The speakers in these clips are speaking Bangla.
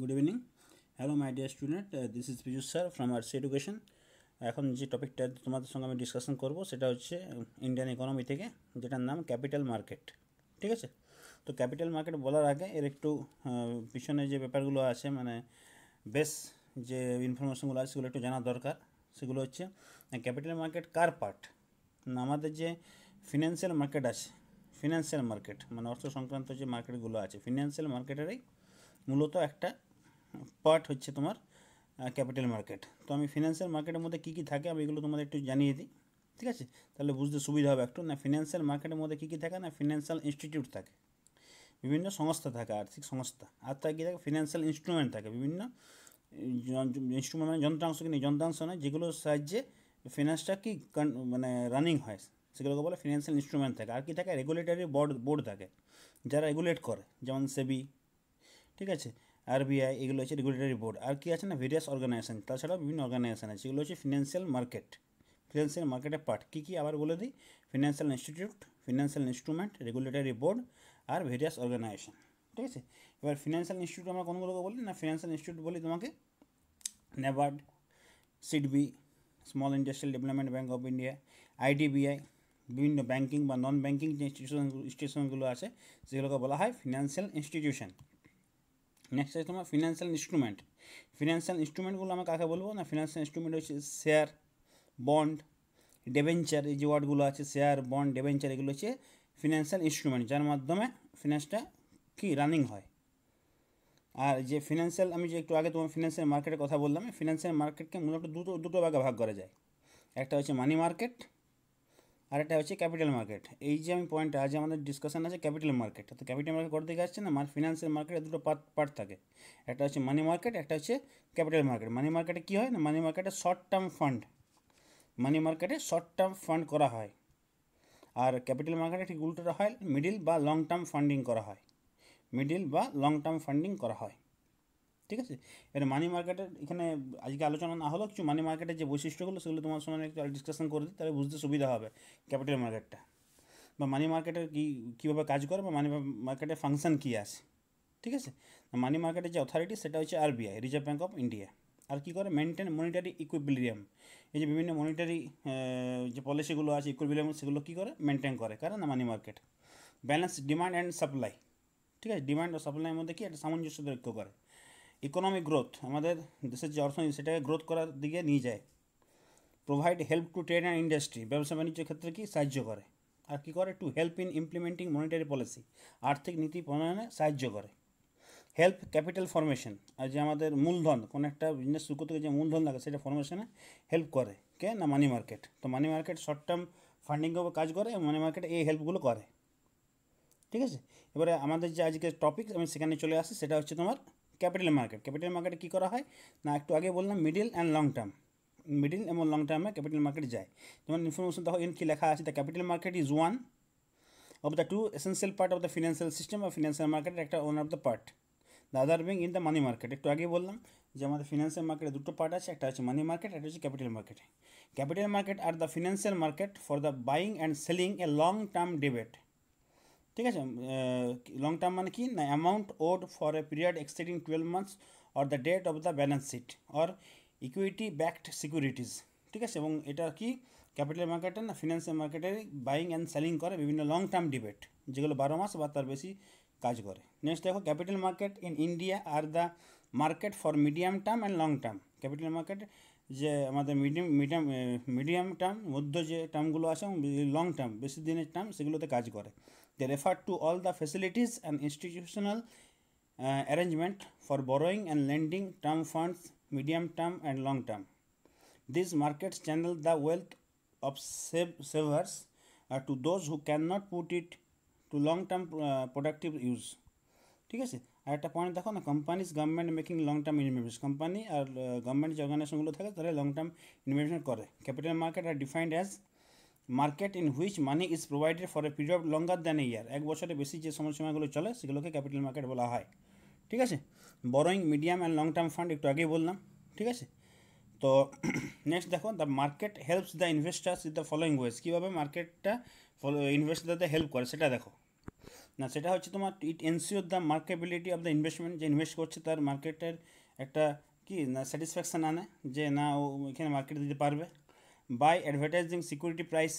Good evening hello my dear student this is Pijush sir from arts education এখন যে টপিকটা তোমাদের সঙ্গে আমি ডিসকাশন করব সেটা হচ্ছে ইন্ডিয়ান ইকোনমি থেকে যেটার নাম ক্যাপিটাল মার্কেট ঠিক আছে তো ক্যাপিটাল মার্কেট বলার আগে এর একটু পিছনে যে ব্যাপারগুলো আছে মানে বেশ যে ইনফরমেশনগুলো আছে সেগুলো একটু জানা দরকার সেগুলো হচ্ছে ক্যাপিটাল মার্কেট কার পার্ট আমাদের যে ফিনান্সিয়াল মার্কেট আছে ফিনান্সিয়াল মার্কেট মানে অর্থ সংক্রান্ত যে মার্কেটগুলো আছে ফিনান্সিয়াল মার্কেটেরই মূলত একটা পার্ট হচ্ছে তোমার ক্যাপিটাল মার্কেট তো আমি ফিনান্সিয়াল মার্কেটের মধ্যে কী কী থাকে আমি এগুলো তোমাদের একটু জানিয়ে দিই ঠিক আছে তাহলে বুঝতে সুবিধা হবে একটু না ফিনান্সিয়াল মার্কেটের মধ্যে কী কী থাকে না ফিনান্সিয়াল ইনস্টিটিউট থাকে বিভিন্ন সংস্থা থাকে আর্থিক সংস্থা আর তার কী থাকে ফিনান্সিয়াল ইনস্ট্রুমেন্ট থাকে বিভিন্ন ইনস্ট্রুমেন্ট মানে যন্ত্রাংশ কিনে যন্ত্রাংশ নয় যেগুলোর সাহায্যে ফিনান্সটা কি মানে রানিং হয় সেগুলোকে বলে ফিনান্সিয়াল ইনস্ট্রুমেন্ট থাকে আর কি থাকে রেগুলেটরি বোর্ড বোর্ড থাকে যারা রেগুলেট করে যেমন সেবি ঠিক আছে আরবিআই এগুলো হচ্ছে রেগুলেটরি বোর্ড আর কি আছে না ভেরিয়াস অর্গানাইজেশন তাছাড়াও বিভিন্ন অর্গানাইজেশন আছে এগুলো হচ্ছে ফিনান্সিয়াল মার্কেট ফিনান্সিয়াল মার্কেটের পার্ট কী কী আবার বলে দিই financial institute financial instrument regulatory board আর ভেরিয়াস অর্গানাইজেশন ঠিক আছে এবার ফিনান্সিয়াল ইনস্টিটিউট আমরা কোনগুলোকে বলি না ফিনান্সিয়াল ইনস্টিটিউট বলি তোমাকে NABARD SIDBI small industrial development bank of India IDBI বিভিন্ন ব্যাঙ্কিং বা নন ব্যাঙ্কিং যে ইনস্টিটিউশন ইনস্টিটিউশনগুলো আছে সেগুলোকে বলা হয় ফিনান্সিয়াল ইনস্টিটিউশন নেক্সট আছে তোমার ফিনান্সিয়াল ইনস্ট্রুমেন্ট ফিনান্সিয়াল ইনস্ট্রুমেন্টগুলো আমি কাকে বলবো না ফিনান্সিয়াল ইনস্ট্রুমেন্ট হচ্ছে শেয়ার বন্ড ডেভেঞ্চার এই যে ওয়ার্ডগুলো আছে শেয়ার বন্ড ডেভেঞ্চার এগুলো হচ্ছে ফিনান্সিয়াল ইনস্ট্রুমেন্ট যার মাধ্যমে ফিনান্সটা কি রানিং হয় আর যে ফিনান্সিয়াল আমি যে একটু আগে তোমার ফিনান্সিয়াল মার্কেটের কথা বললাম ফিনান্সিয়াল মার্কেটকে মূলত দুটো দুটো ভাগে ভাগ করা যায় একটা হচ্ছে মানি মার্কেট আর এটা হচ্ছে ক্যাপিটাল মার্কেট এই যে আমি পয়েন্টটা আজ আমাদের ডিসকাশন আছে ক্যাপিটাল মার্কেট তো ক্যাপিটাল মার্কেট করতে দিকে আসছে না মানে ফিনান্সিয়াল মার্কেটে দুটো পার্ট পার্ট থাকে একটা হচ্ছে মানি মার্কেট একটা হচ্ছে ক্যাপিটাল মার্কেট মানি মার্কেটে কী হয় না মানি মার্কেটে শর্ট টার্ম ফান্ড মানি মার্কেটে শর্ট টার্ম ফান্ড করা হয় আর ক্যাপিটাল মার্কেটে ঠিক উল্টোটা হয় মিডিল বা লং টার্ম ফান্ডিং করা হয় মিডিল বা লং টার্ম ফান্ডিং করা হয় ঠিক আছে এটা মানি মার্কেটের এখানে আজকে আলোচনা না হলো কিছু মানি মার্কেটের যে বৈশিষ্ট্যগুলো সেগুলো তোমার সঙ্গে একটু ডিসকাশন করে দিই তাহলে বুঝতে সুবিধা হবে ক্যাপিটাল মার্কেটটা বা মানি মার্কেটের কী কীভাবে কাজ করে বা মানি মার্কেটের ফাংশন কী আছে ঠিক আছে মানি মার্কেটের যে অথরিটি সেটা হচ্ছে RBI reserve bank of India আর কী করে মেনটেন মনিটারি ইকুইবিলিয়াম এই যে বিভিন্ন মনিটারি যে পলিসিগুলো আছে ইকুইবিলিয়াম সেগুলো কী করে মেনটেন করে কারণ money market balance demand and supply ঠিক আছে ডিমান্ড ও সাপ্লাইয়ের মধ্যে কি একটা সামঞ্জস্য লক্ষ্য করে ইকোনমিক গ্রোথ আমাদের দেশের যে অর্থনীতি সেটাকে গ্রোথ করার দিকে নিয়ে যায় provide help to trade and industry ব্যবসা বাণিজ্যের ক্ষেত্রে কি সাহায্য করে আর কী করে to help in implementing monetary policy আর্থিক নীতি প্রণয়নে সাহায্য করে হেল্প ক্যাপিটাল ফরমেশন আর যে আমাদের মূলধন কোনো একটা বিজনেস শুরু করতে যে মূলধন লাগে সেটা ফরমেশনে হেল্প করে কে না মানি মার্কেট তো মানি মার্কেট শর্ট টার্ম ফান্ডিংও কাজ করে মানি মার্কেট এই হেল্পগুলো করে ঠিক আছে এবারে আমাদের যে আজকের টপিক আমি সেখানে চলে আসি সেটা হচ্ছে তোমার ক্যাপিটাল মার্কেট ক্যাপিটাল মার্কেটে কী করা হয় না একটু আগে বললাম middle and long term middle এবং লং টার্মে ক্যাপিটাল মার্কেট যায় যেমন ইনফরমেশন দেখো ইন কি লেখা আছে the capital market is one of the two essential part of the financial system of financial মার্কেটের একটা one of the part the other being in the money market একটু আগে বললাম যে আমাদের ফিনান্সিয়াল মার্কেটে দুটো পার্ট আছে একটা হচ্ছে মানি মার্কেট একটা হচ্ছে ক্যাপিটাল মার্কেট ক্যাপিটাল মার্কেট আর the financial market for the buying and selling a long term debate ঠিক আছে লং টার্ম মানে কি না amount owed for a period extending twelve months or the date of the balance sheet or equity backed securities ঠিক আছে এবং এটা কি ক্যাপিটাল মার্কেটে না ফিনান্সিয়াল মার্কেটে বাইং অ্যান্ড সেলিং করে বিভিন্ন লং টার্ম ডিবেট যেগুলো বারো মাস বা তার বেশি কাজ করে নেক্সট দেখো ক্যাপিটাল মার্কেট ইন ইন্ডিয়া আর the market for medium term and long term capital market যে আমাদের মিডিয়াম মিডিয়াম মিডিয়াম টার্ম মধ্য যে টার্মগুলো আছে এবং লং টার্ম বেশি দিনের টার্ম সেগুলোতে কাজ করে They refer to all the facilities and institutional uh, arrangement for borrowing and lending, term funds, medium term and long term. These markets channel the wealth of savers uh, to those who cannot put it to long term uh, productive use. ঠিক আছে আর একটা পয়েন্ট দেখো government making long term investments. Company or company uh, government government long term থাকে Capital market are defined as capital market in which money is provided for a period longer than a year এক বছরের বেশি যে সময়সীমাগুলো চলে সেগুলোকে ক্যাপিটাল মার্কেট বলা হয় ঠিক আছে borrowing medium and long term fund একটু আগেই বললাম ঠিক আছে তো নেক্সট দেখো the market helps the investors is the following ways কীভাবে মার্কেটটা ইনভেস্টারদের হেল্প করে সেটা দেখো না সেটা হচ্ছে তোমার it ensure the marketability of the investment যে ইনভেস্ট করছে তার মার্কেটের একটা কি না স্যাটিসফ্যাকশান আনে যে না ও এখানে মার্কেট দিতে পারবে by advertising security price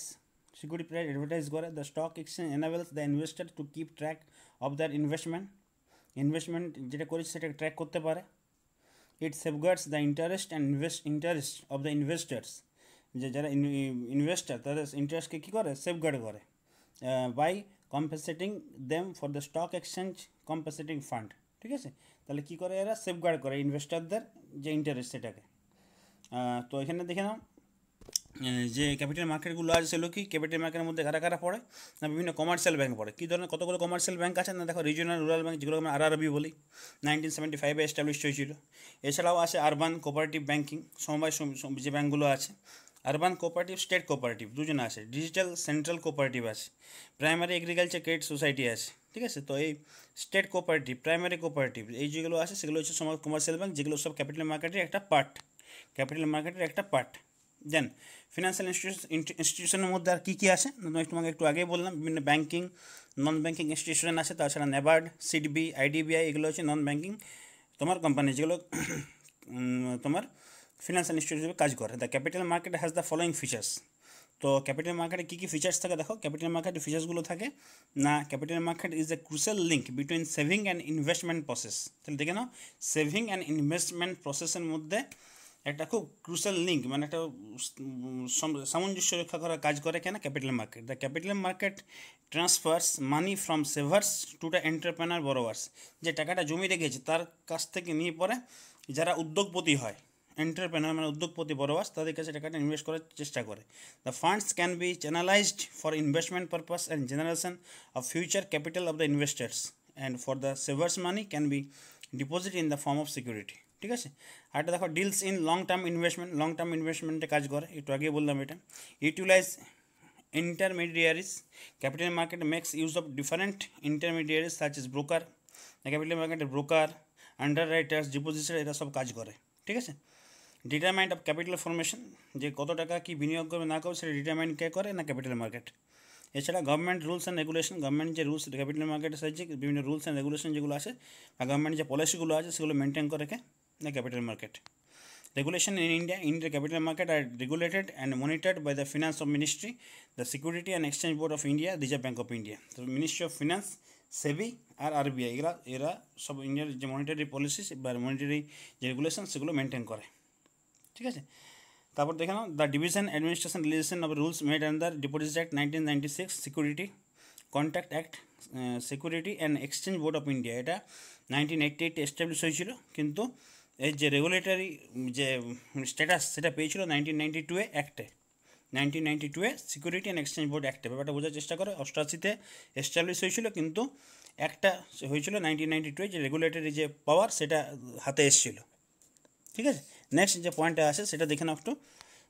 security price advertise করে the stock exchange enables the investor to keep track of their investment investment যেটা করেছে সেটা ট্র্যাক করতে পারে it safeguards the interest and invest interest of the investors যে যারা ইনভেস্টার তাদের ইন্টারেস্টকে কী করে সেফগার্ড করে by compensating them for the stock exchange compensating fund ঠিক আছে তাহলে কী করে এরা সেফগার্ড করে ইনভেস্টারদের যে ইন্টারেস্ট সেটাকে তো এখানে দেখে নাও যে ক্যাপিটাল মার্কেটগুলো আছে সেগুলো কি ক্যাপিটাল মার্কেটের মধ্যে কারা কারা পড়ে না বিভিন্ন কমার্শিয়াল ব্যাঙ্ক পড়ে কী ধরনের কতগুলো কমার্শিয়াল ব্যাঙ্ক আছে না দেখো রিজিনাল রুরাল ব্যাঙ্ক যেগুলো আমরা আরআরবি বলি নাইনটিন সেভেন্টি ফাইভে এস্টাবলিশ হয়েছিল এছাড়াও আছে আরবান কোপারেটিভ ব্যাঙ্কিং সমবায় যে ব্যাঙ্কগুলো আছে আরবান কোপারেটিভ স্টেট কোপারেটিভ দুজন আছে ডিজিটাল সেন্ট্রাল কোপারেটিভ আছে প্রাইমারি এগ্রিকালচার ক্রেডিট সোসাইটি আছে ঠিক আছে তো এই স্টেট কোপারেটিভ প্রাইমারি কোপারেটিভ এই যেগুলো আছে সেগুলো হচ্ছে সমাজ কমার্শিয়াল ব্যাঙ্ক যেগুলো সব ক্যাপিটাল মার্কেটের একটা পার্ট ক্যাপিটাল মার্কেটের একটা পার্ট দেন ফিনান্সিয়াল ইনস্টিটিউশনের মধ্যে আর কী কী আছে তোমাকে একটু আগেই বললাম বিভিন্ন ব্যাঙ্কিং নন ব্যাঙ্কিং ইনস্টিটিউশন আছে তাছাড়া নেবার্ড সিডবি আইডিবিআই এগুলো হচ্ছে নন ব্যাঙ্কিং তোমার কোম্পানি যেগুলো তোমার ফিনান্সিয়াল ইনস্টিটিউট কাজ করে the capital market has the following features তো ক্যাপিটাল মার্কেটে কী কী ফিচার্স থাকে দেখো ক্যাপিটাল মার্কেটের ফিচার্সগুলো থাকে না capital market is a crucial link between saving and investment process তাহলে দেখে নাও সেভিং অ্যান্ড ইনভেস্টমেন্ট প্রসেসের মধ্যে একটা খুব ক্রুশাল লিঙ্ক মানে একটা সামঞ্জস্য রক্ষা করার কাজ করে কেন capital market the capital market transfers money from savers to the entrepreneur borrowers যে টাকাটা জমি রেখেছে তার কাছ থেকে নিয়ে পরে যারা উদ্যোগপতি হয় এন্টারপ্রেনার মানে উদ্যোগপতি বরোয়ার্স তাদের কাছে টাকাটা ইনভেস্ট করার চেষ্টা করে the funds can be channelized for investment purpose and generation of future capital of the investors and for the savers money can be deposit in the form of security ঠিক আছে আর এটা দেখো deals in long term investment long term ইনভেস্টমেন্টে কাজ করে একটু আগে বললাম এটা utilize intermediaries capital market makes use of different intermediaries such as broker capital মার্কেটের ব্রোকার আন্ডার রাইটার্স ডিপোজিটার এরা সব কাজ করে ঠিক আছে ডিটারমাইন্ড অফ ক্যাপিটাল ফর্মেশন যে কত টাকা কি বিনিয়োগ করবে না করবে সেটা ডিটারমাইন কে করে না ক্যাপিটাল মার্কেট এছাড়া government rules and regulation government যে রুলস ক্যাপিটাল মার্কেটের সাহায্যে বিভিন্ন রুলস অ্যান্ড রেগুলেশন যেগুলো আছে বা গভর্নমেন্ট যে পলিসিগুলো আছে সেগুলো মেনটেন করে রেখে the capital market. Regulation in India, Indian capital market are regulated and monitored by the Finance of Ministry, the Security and Exchange Board of India, Reserve Bank of India. The Ministry of Finance, SEBI আর আরবিআই এরা এরা সব ইন্ডিয়ার যে মনিটারি পলিসি বা মনিটারি যে রেগুলেশন সেগুলো মেনটেন করে ঠিক আছে তারপর দেখে নাও the division administration regulation of rules made under deposit act nineteen ninety six security contact act security and exchange board of India এটা নাইনটিন এইটটি এইটে এস্টাবলিশ হয়েছিল কিন্তু এর যে রেগুলেটরি যে স্ট্যাটাস সেটা পেয়েছিল নাইনটিন নাইনটি টুয়ে অ্যাক্টে নাইনটিন নাইনটি টুয়ে সিকিউরিটি অ্যান্ড এক্সচেঞ্জ বোর্ড অ্যাক্টে ব্যাপারটা বোঝার চেষ্টা করে অষ্টআশিতে এস্টাবলিশ হয়েছিল কিন্তু একটা হয়েছিল নাইনটিন নাইনটি টুয়ে যে রেগুলেটরি যে পাওয়ার সেটা হাতে এসেছিল ঠিক আছে নেক্সট যে পয়েন্টটা আছে সেটা দেখে নাও একটু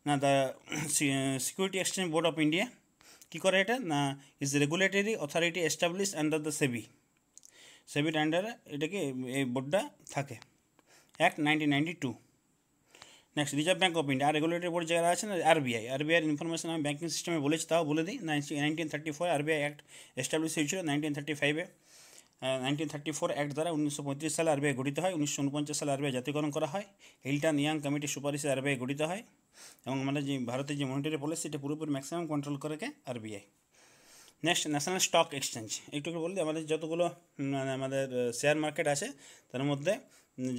না the security exchange board of India কী করে এটা না is regulatory authority establish under the SEBI সেবির আন্ডারে এটাকে এই বোর্ডটা থাকে act nineteen ninety two next reserve bank of India আর রেগুলেটরি বোর্ড যারা আছে না আরবিআই আরবিআই ইনফরমেশন আমি ব্যাঙ্কিং সিস্টেমে বলেছি তাও বলে দিই nineteen thirty four RBI act nineteen thirty nineteen thirty four act দ্বারা উনিশশো পঁয়ত্রিশ সালে আরবিআই গঠিত হয় উনিশশো উনপঞ্চাশ সালে আরবিআই জাতীয়করণ করা হয় হিলটন ইয়াং কমিটির সুপারিশে আরবিআই গঠিত হয় এবং আমাদের যে ভারতের যে মনিটারি পলিসি সেটা পুরোপুরি ম্যাক্সিমাম কন্ট্রোল করে RBI next national stock exchange একটু একটু বললে আমাদের যতগুলো মানে আমাদের শেয়ার মার্কেট আছে তার মধ্যে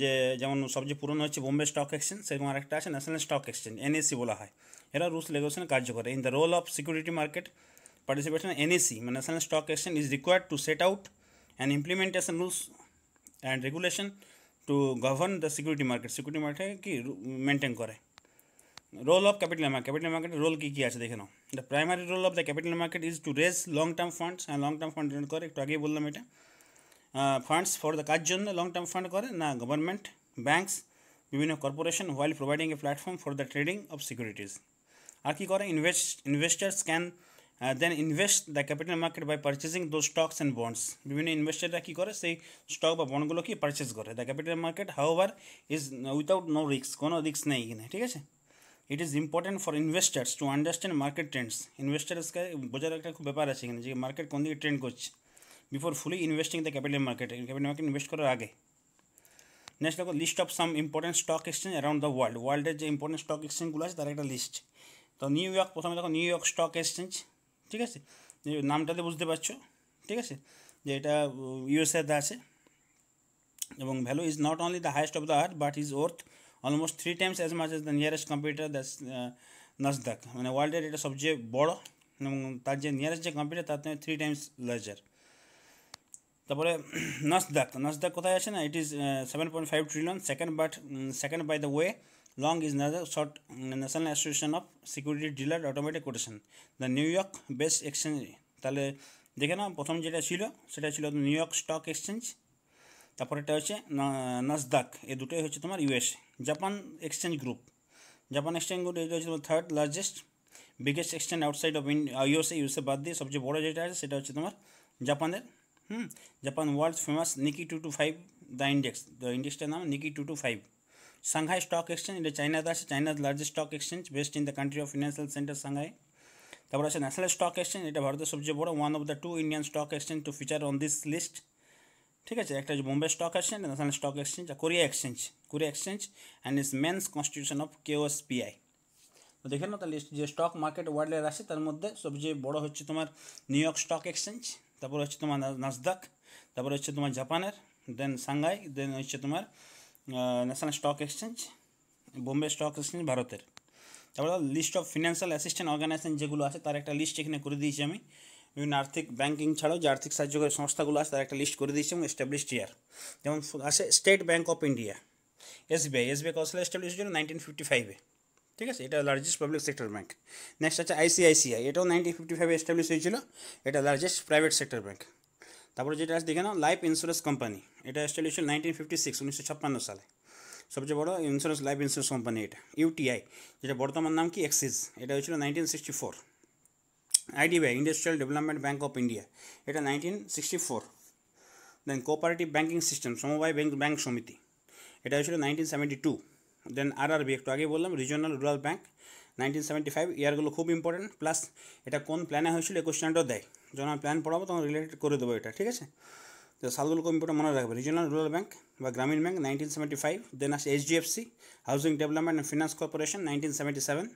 যে যেমন সবচেয়ে পুরনো হচ্ছে বোম্বে স্টক এক্সচেঞ্জ সেরকম আরেকটা আছে ন্যাশনাল স্টক এক্সচেঞ্জ এনএসি বলা হয় এরা রুলস রেগুলেশন কার্য করে in the role of security market participation NSE মানে national stock exchange is required to set out and implementation rules and regulation to govern the security market security market কি মেনটেন করে role of capital market capital মার্কেটের রোল কী কী আছে দেখে নাও the primary role of the capital market is to raise long term funds হ্যাঁ লং টার্ম ফান্ড করে একটু আগেই বললাম এটা ফান্ডস ফর দ্য কাজ জন্য লং টার্ম ফান্ড করে না গভর্নমেন্ট ব্যাঙ্কস বিভিন্ন corporation while providing a platform for the trading of securities আর কী করে invest investors can then invest the capital market by purchasing though stocks and bonds বিভিন্ন ইনভেস্টাররা কী করে সেই স্টক বা বন্ডগুলো কি পারচেজ করে the capital market however is without no রিক্স কোনো রিক্স নেই এখানে ঠিক আছে it is important for investors to understand market trends ইনভেস্টার্সকে বোঝার একটা খুব ব্যাপার আছে এখানে যে মার্কেট কোন দিকে ট্রেন্ড করছে before fully investing the capital market capital market invest করার আগে নেক্সট দেখো list of some important stock exchange around the world ওয়ার্ল্ডের যে ইম্পর্টেন্ট স্টক এক্সচেঞ্জগুলো আছে তার একটা লিস্ট তো নিউ ইয়র্ক প্রথমে দেখো নিউ ইয়র্ক স্টক এক্সচেঞ্জ ঠিক আছে নামটাতে বুঝতে পারছো ঠিক আছে যে এটা ইউএসএতে আছে এবং value is not only the highest of the earth but is worth almost three times as much as the nearest computer that's NASDAQ মানে ওয়ার্ল্ডের এটা সবচেয়ে বড় এবং তার যে নিয়ারেস্ট যে কম্পিউটার তার থেকে থ্রি টাইমস লার্জার তারপরে নাসদাক নাসদাক কোথায় আছে না it is seven point five trillion second but second by the way long is NASDAQ short national association of security dealer automatic quotation the New York best exchange তাহলে দেখে না প্রথম যেটা ছিল সেটা ছিল নিউ ইয়র্ক স্টক এক্সচেঞ্জ এটা হচ্ছে নাসদাক এ দুটোই হচ্ছে তোমার US Japan exchange group Japan exchange group এটা হচ্ছে তোমার third largest biggest exchange outside of India USA USA বাদ দিয়ে সবচেয়ে বড় যেটা আছে সেটা হচ্ছে তোমার জাপানের hmm Japan world famous Nikkei two two five the index the ইন্ডেক্সটার নাম Nikkei two two five Shanghai stock exchange এটা চাইনাতে আছে চাইনার largest stock exchange best in the country of financial centre Shanghai তারপর আছে ন্যাশনাল স্টক এক্সচেঞ্জ এটা ভারতের সবচেয়ে বড় one of the two Indian stock exchange to feature on this list ঠিক আছে একটা হচ্ছে Bombay stock exchange national stock exchange R Korea exchange Korea exchange and is means constitution of KOSPI তো দেখে নাও তাহলে যে স্টক মার্কেট ওয়ার্ল্ডের আছে তার মধ্যে সবচেয়ে বড় হচ্ছে তোমার নিউ ইয়র্ক স্টক এক্সচেঞ্জ তারপর হচ্ছে তোমার নাসদাক তারপর হচ্ছে তোমার জাপানের দেন সাংহাই দেন হচ্ছে তোমার national stock exchange Bombay stock exchange ভারতের তারপর list of financial assistant organization যেগুলো আছে তার একটা লিস্ট এখানে করে দিয়েছি আমি বিভিন্ন আর্থিক ব্যাঙ্কিং ছাড়াও যে আর্থিক সাহায্যকারী সংস্থাগুলো আছে তার একটা লিস্ট করে দিয়েছে এবং এস্টাবলিশড ইয়ার যেমন আছে state bank of India SBI SBI কৌশল এস্টাবলিশ হয়েছিল নাইনটিন ফিফটি ফাইভে ঠিক আছে এটা largest public sector bank next আছে আইসিআইসিআই এটাও নাইনটিন ফিফটি ফাইভে এস্টাবলিশ হয়েছিল এটা লার্জেস্ট প্রাইভেট সেক্টর ব্যাঙ্ক তারপরে যেটা আছে দেখে নাও লাইফ ইন্স্যুরেন্স কোম্পানি এটা এস্টাবলিশ হয়েছিল নাইনটিন ফিফটি সিক্স উনিশশো ছাপ্পান্ন সালে সবচেয়ে বড় ইন্স্যুরেন্স লাইফ ইন্স্যুরেন্স কোম্পানি এটা ইউটিআই যেটা বর্তমান নাম কি এক্সিস এটা হয়েছিল nineteen sixty four IDBI, industrial development bank of India এটা nineteen sixty four then cooperative banking system সমবায় ব্যাঙ্ক ব্যাঙ্ক সমিতি এটা হয়েছিল nineteen seventy two then R RB একটু আগে বললাম regional rural bank nineteen seventy five ইয়ারগুলো খুব ইম্পর্টেন্ট প্লাস এটা কোন প্ল্যানে হয়েছিল এই স্ট্যান্ডার্ড দেয় যখন আমি প্ল্যান পড়াবো তখন রিলেটেড করে দেবো এটা ঠিক আছে তো সালগুলো খুব ইম্পর্টেন্ট মনে রাখবে রিজনাল রুরাল ব্যাঙ্ক বা গ্রামীণ bank nineteen seventy five then আছে HDFC housing development and finance corporation nineteen seventy seven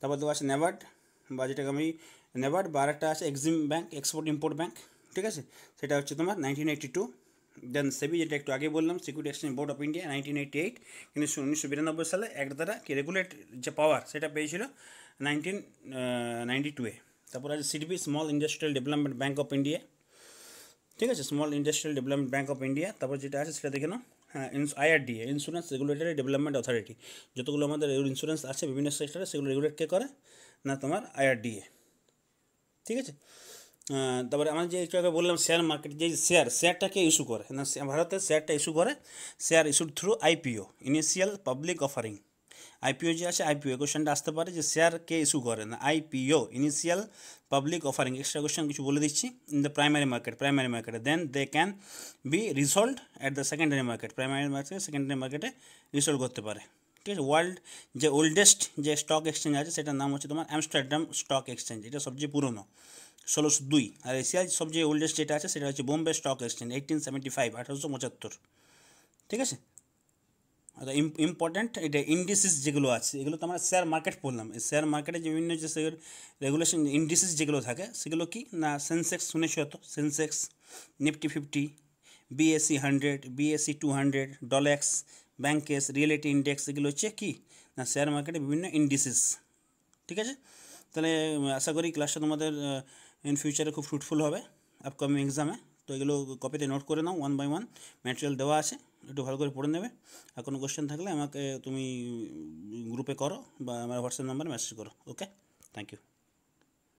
তারপর দেওয়া আছে নেভার্ড বা যেটাকে আমি নেবার বার একটা আছে EXIM bank export import bank ঠিক আছে সেটা হচ্ছে তোমার নাইনটিন এইটি টু দেন সেবি যেটা একটু আগে বললাম security exchange board of India nineteen eighty eight কিন্তু উনিশশো বিরানব্বই সালে এক দ্বারা কি রেগুলেট যে পাওয়ার সেটা পেয়েছিল নাইনটিন নাইনটি টুয়ে তারপর আছে SIDBI small industrial development bank of India ঠিক আছে small industrial development bank of India তারপর যেটা আছে সেটা দেখে নাও হ্যাঁ IRDA insurance regulatory development authority যতগুলো আমাদের ইন্স্যুরেন্স আছে বিভিন্ন সেক্টরে সেগুলো রেগুলেট কে করে না তোমার আইআরডিএ ঠিক আছে তারপরে আমার যে একটু আগে বললাম শেয়ার মার্কেট যে শেয়ার শেয়ারটাকে ইস্যু করে না ভারতে শেয়ারটা ইস্যু করে share issued through IPO initial public offering IPO যে আছে আইপিও কোয়েশনটা আসতে পারে যে শেয়ার কে ইস্যু করে না IPO initial public offering extra question কিছু বলে দিচ্ছি in the primary market primary market then they can be resolved at the secondary market primary market secondary market এ করতে পারে ঠিক আছে ওয়ার্ল্ড যে ওল্ডেস্ট যে স্টক এক্সচেঞ্জ আছে সেটার নাম হচ্ছে তোমার অ্যামস্টারডাম স্টক এক্সচেঞ্জ এটা সবচেয়ে পুরনো ষোলোশো দুই আর এশিয়ার সবচেয়ে ওল্ডেস্ট যেটা আছে সেটা হচ্ছে Bombay stock exchange eighteen seventy five আঠারোশো পঁচাত্তর ঠিক আছে আচ্ছা, ইম্পর্ট্যান্ট এটা ইন্ডিসিস যেগুলো আছে এগুলো তো আমরা শেয়ার মার্কেট পড়লাম শেয়ার মার্কেটে বিভিন্ন যে রেগুলেশন ইন্ডিসিস যেগুলো থাকে সেগুলো কি না সেন্সেক্স শুনেছি হতো Sensex Nifty fifty BSE hundred BSE two hundred Dollex Bankex reality index এগুলো হচ্ছে কি না শেয়ার মার্কেটে বিভিন্ন ইন্ডিসিস ঠিক আছে তাহলে আশা করি ক্লাসটা তোমাদের ইন ফিউচারে খুব ফ্রুটফুল হবে আপকামিং এক্সামে তো এগুলো কপিতে নোট করে নাও ওয়ান বাই ওয়ান ম্যাটেরিয়াল দেওয়া আছে একটু ভালো করে পড়ে নেবে আর কোনো কোয়েশ্চেন থাকলে আমাকে তুমি গ্রুপে করো বা আমার হোয়াটসঅ্যাপ নাম্বারে মেসেজ করো ওকে থ্যাংক ইউ